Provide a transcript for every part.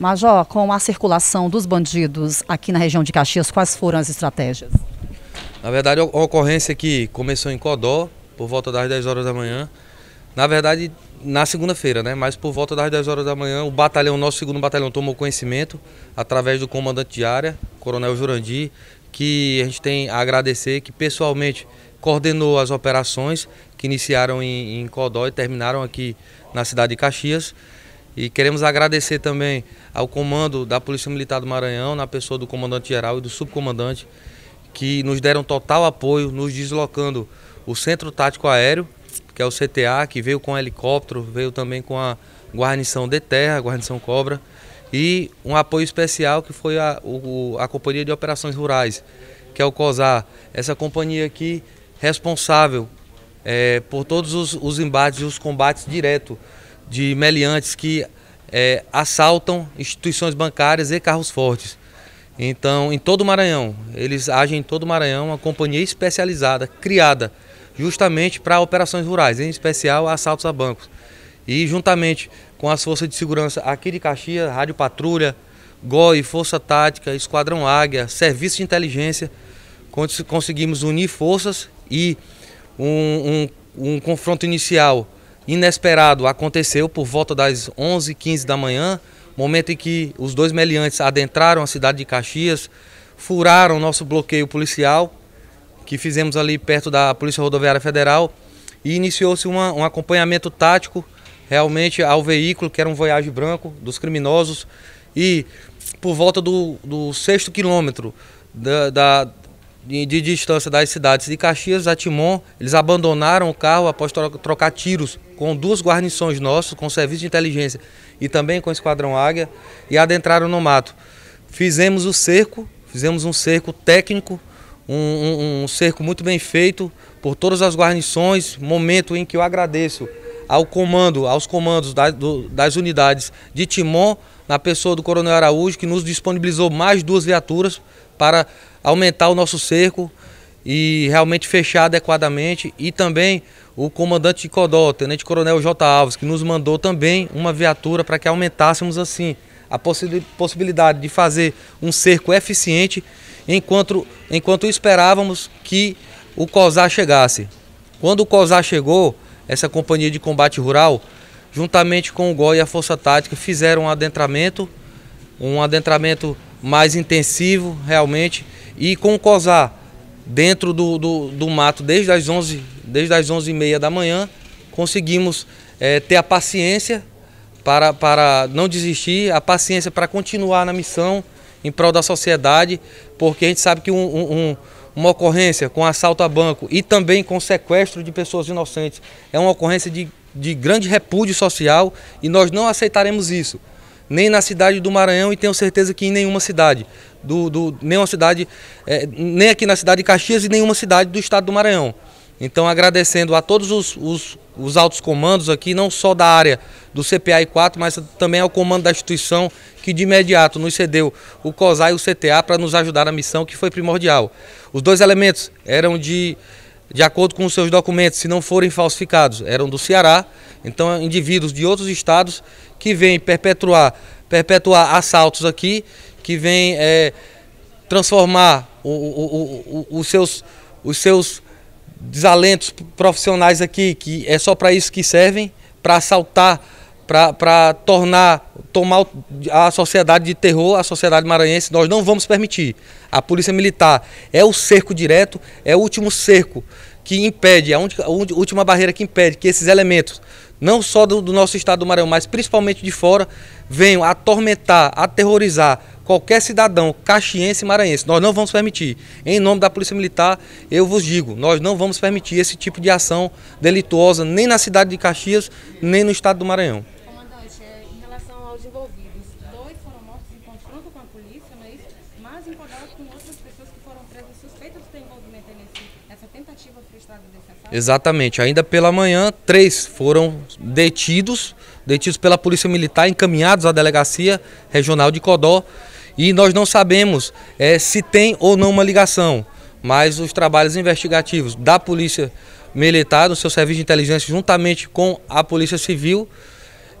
Major, com a circulação dos bandidos aqui na região de Caxias, quais foram as estratégias? Na verdade, a ocorrência que começou em Codó, por volta das 10 horas da manhã. Na verdade, na segunda-feira, né? Mas por volta das 10 horas da manhã, o batalhão, nosso segundo batalhão, tomou conhecimento através do comandante de área, Coronel Jurandir, que a gente tem a agradecer, que pessoalmente coordenou as operações que iniciaram em, em Codó e terminaram aqui na cidade de Caxias. E queremos agradecer também ao comando da Polícia Militar do Maranhão, na pessoa do comandante-geral e do subcomandante, que nos deram total apoio, nos deslocando o Centro Tático Aéreo, que é o CTA, que veio com helicóptero, veio também com a guarnição de terra, a guarnição Cobra, e um apoio especial que foi a, o, a Companhia de Operações Rurais, que é o COSAR. Essa companhia aqui responsável é, por todos os, os embates e os combates direto de meliantes que é, assaltam instituições bancárias e carros fortes. Então, em todo o Maranhão, eles agem em todo o Maranhão, uma companhia especializada, criada justamente para operações rurais, em especial assaltos a bancos. E juntamente com as forças de segurança aqui de Caxias, Rádio Patrulha, GOI, Força Tática, Esquadrão Águia, Serviço de Inteligência, conseguimos unir forças e um, um, um confronto inicial inesperado aconteceu por volta das 11h15 da manhã, momento em que os dois meliantes adentraram a cidade de Caxias, furaram nosso bloqueio policial, que fizemos ali perto da Polícia Rodoviária Federal, e iniciou-se um acompanhamento tático realmente ao veículo, que era um Voyage branco, dos criminosos, e por volta do, do sexto quilômetro da, da, de, de distância das cidades de Caxias a Timon, eles abandonaram o carro após trocar tiros com duas guarnições nossas, com o serviço de inteligência e também com o Esquadrão Águia, e adentraram no mato. Fizemos o cerco, fizemos um cerco técnico, um, um, um cerco muito bem feito por todas as guarnições, momento em que eu agradeço ao comando, aos comandos da, do, das unidades de Timon, na pessoa do Coronel Araújo, que nos disponibilizou mais duas viaturas para aumentar o nosso cerco e realmente fechar adequadamente. E também o comandante de Codó, Tenente Coronel J. Alves, que nos mandou também uma viatura para que aumentássemos assim a possibilidade de fazer um cerco eficiente enquanto, enquanto esperávamos que o COSAR chegasse. Quando o COSAR chegou, essa companhia de combate rural, juntamente com o Gol e a Força Tática, fizeram um adentramento, um adentramento mais intensivo realmente e com o COSAR dentro do, do, do, mato desde as 11 desde as 11 e meia da manhã conseguimos é, ter a paciência para, para não desistir a paciência para continuar na missão em prol da sociedade porque a gente sabe que um, um, uma ocorrência com assalto a banco e também com sequestro de pessoas inocentes é uma ocorrência de, de grande repúdio social e nós não aceitaremos isso nem na cidade do Maranhão e tenho certeza que em nenhuma cidade do, do nenhuma cidade, é, nem aqui na cidade de Caxias e nenhuma cidade do estado do Maranhão. Então, agradecendo a todos os, os, os, altos comandos aqui, não só da área do CPAI 4, mas também ao comando da instituição, que de imediato nos cedeu o COSAI e o CTA para nos ajudar na missão, que foi primordial. Os dois elementos eram de, de acordo com os seus documentos, se não forem falsificados, eram do Ceará, então indivíduos de outros estados que vêm perpetuar perpetuar assaltos aqui que vem é, transformar o, o, o, os seus, os seus desalentos profissionais aqui, que é só para isso que servem, para assaltar, para tornar, tomar a sociedade de terror, a sociedade maranhense, nós não vamos permitir. A polícia militar é o cerco direto, é o último cerco que impede, a única, a última barreira que impede que esses elementos não só do, do, nosso estado do Maranhão, mas principalmente de fora, venham atormentar, aterrorizar qualquer cidadão caxiense e maranhense. Nós não vamos permitir. Em nome da Polícia Militar, eu vos digo, nós não vamos permitir esse tipo de ação delituosa nem na cidade de Caxias, nem no estado do Maranhão. Comandante, é, em relação aos envolvidos, frustrada desse Exatamente. Ainda pela manhã, três foram detidos, detidos pela Polícia Militar, encaminhados à Delegacia Regional de Codó. E nós não sabemos é, se tem ou não uma ligação, mas os trabalhos investigativos da Polícia Militar, do seu Serviço de Inteligência, juntamente com a Polícia Civil,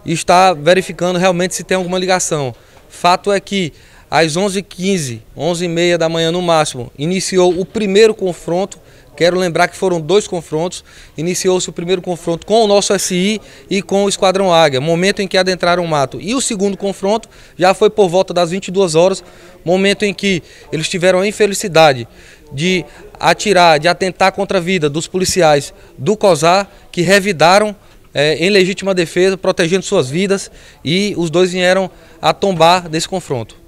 está verificando realmente se tem alguma ligação. Fato é que às 11h15, 11h30 da manhã no máximo, iniciou o primeiro confronto Quero lembrar que foram dois confrontos. Iniciou-se o primeiro confronto com o nosso SI e com o Esquadrão Águia, momento em que adentraram o mato. E o segundo confronto já foi por volta das 22 horas, momento em que eles tiveram a infelicidade de atirar, de atentar contra a vida dos policiais do COSAR, que revidaram é, em legítima defesa, protegendo suas vidas, e os dois vieram a tombar desse confronto.